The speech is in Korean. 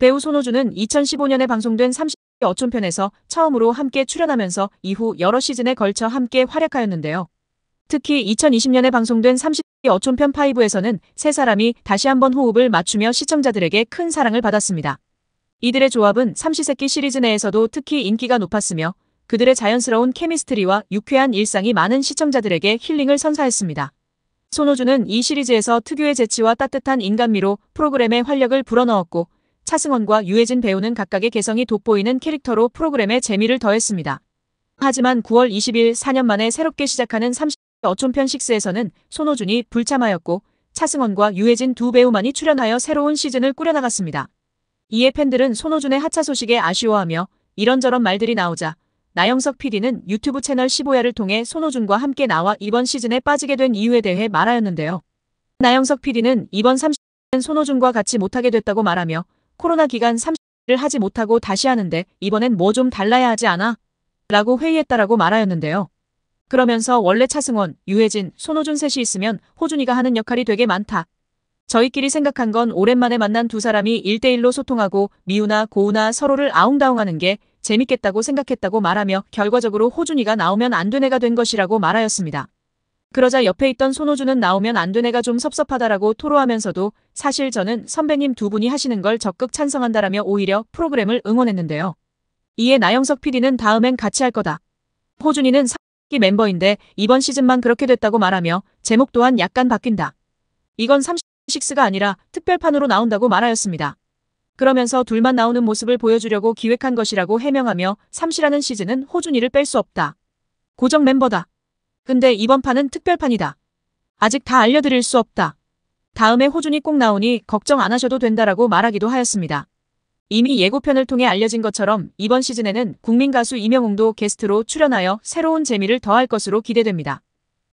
배우 손호준은 2015년에 방송된 30대 어촌편에서 처음으로 함께 출연하면서 이후 여러 시즌에 걸쳐 함께 활약하였는데요. 특히 2020년에 방송된 30대 어촌편 5에서는 세 사람이 다시 한번 호흡을 맞추며 시청자들에게 큰 사랑을 받았습니다. 이들의 조합은 삼시세끼 시리즈 내에서도 특히 인기가 높았으며 그들의 자연스러운 케미스트리와 유쾌한 일상이 많은 시청자들에게 힐링을 선사했습니다. 손호준은 이 시리즈에서 특유의 재치와 따뜻한 인간미로 프로그램의 활력을 불어넣었고 차승원과 유해진 배우는 각각의 개성이 돋보이는 캐릭터로 프로그램에 재미를 더했습니다. 하지만 9월 20일 4년 만에 새롭게 시작하는 30대 어촌편 6에서는 손호준이 불참하였고 차승원과 유해진 두 배우만이 출연하여 새로운 시즌을 꾸려나갔습니다. 이에 팬들은 손호준의 하차 소식에 아쉬워하며 이런저런 말들이 나오자 나영석 PD는 유튜브 채널 15야를 통해 손호준과 함께 나와 이번 시즌에 빠지게 된 이유에 대해 말하였는데요. 나영석 PD는 이번 30은 손호준과 같이 못하게 됐다고 말하며 코로나 기간 30일을 하지 못하고 다시 하는데 이번엔 뭐 좀 달라야 하지 않아? 라고 회의했다라고 말하였는데요. 그러면서 원래 차승원, 유해진, 손호준 셋이 있으면 호준이가 하는 역할이 되게 많다. 저희끼리 생각한 건 오랜만에 만난 두 사람이 1대1로 소통하고 미우나 고우나 서로를 아웅다웅하는 게 재밌겠다고 생각했다고 말하며 결과적으로 호준이가 나오면 안 된 애가 된 것이라고 말하였습니다. 그러자 옆에 있던 손호준은 나오면 안되네가좀 섭섭하다라고 토로하면서도 사실 저는 선배님 두 분이 하시는 걸 적극 찬성한다라며 오히려 프로그램을 응원했는데요. 이에 나영석 PD는 다음엔 같이 할 거다. 호준이는 3기 멤버인데 이번 시즌만 그렇게 됐다고 말하며 제목 또한 약간 바뀐다. 이건 36가 아니라 특별판으로 나온다고 말하였습니다. 그러면서 둘만 나오는 모습을 보여주려고 기획한 것이라고 해명하며 3시라는 시즌은 호준이를 뺄 수 없다. 고정 멤버다. 근데 이번 판은 특별판이다. 아직 다 알려드릴 수 없다. 다음에 호준이 꼭 나오니 걱정 안 하셔도 된다라고 말하기도 하였습니다. 이미 예고편을 통해 알려진 것처럼 이번 시즌에는 국민 가수 이명웅도 게스트로 출연하여 새로운 재미를 더할 것으로 기대됩니다.